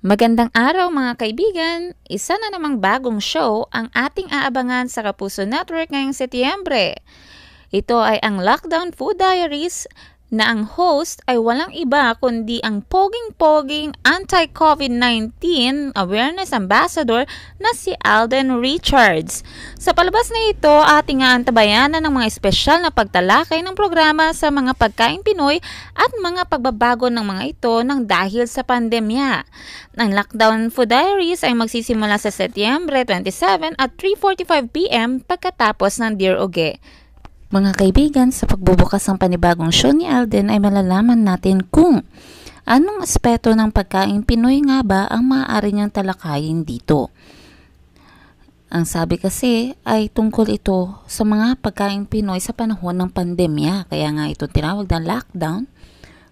Magandang araw mga kaibigan! Isa na namang bagong show ang ating aabangan sa Kapuso Network ngayong Setyembre. Ito ay ang Lockdown Food Diaries na ang host ay walang iba kundi ang poging-poging anti-COVID-19 awareness ambassador na si Alden Richards. Sa palabas na ito, ating aantabayanan ng mga espesyal na pagtalakay ng programa sa mga pagkain Pinoy at mga pagbabago ng mga ito ng dahil sa pandemya. Ang Lockdown Food Diaries ay magsisimula sa Setyembre 27 at 3.45pm pagkatapos ng Dear Oge. Mga kaibigan, sa pagbubukas ng panibagong show ni Alden ay malalaman natin kung anong aspeto ng pagkain Pinoy nga ba ang maaari niyang talakayin dito. Ang sabi kasi ay tungkol ito sa mga pagkain Pinoy sa panahon ng pandemya. Kaya nga ito tinawag na lockdown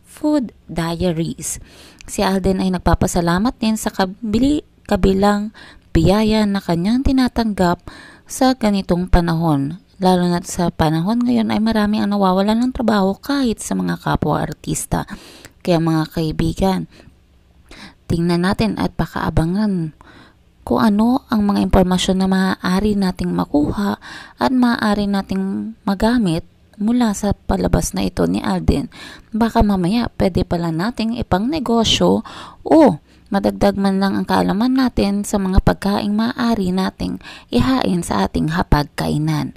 food diaries. Si Alden ay nagpapasalamat din sa kabili, kabilang biyaya na kanyang tinatanggap sa ganitong panahon. Lalo na sa panahon ngayon ay marami ang nawawala ng trabaho kahit sa mga kapwa artista. Kaya mga kaibigan, tingnan natin at pakaabangan kung ano ang mga impormasyon na maaari nating makuha at maaari nating magamit mula sa palabas na ito ni Alden. Baka mamaya pwede pala nating ipang negosyo o Madagdag man lang ang kaalaman natin sa mga pagkaing maaari nating ihain sa ating hapagkainan.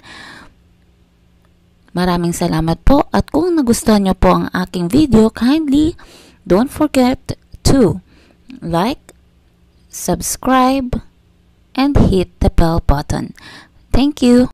Maraming salamat po at kung nagustuhan nyo po ang aking video, kindly don't forget to like, subscribe, and hit the bell button. Thank you!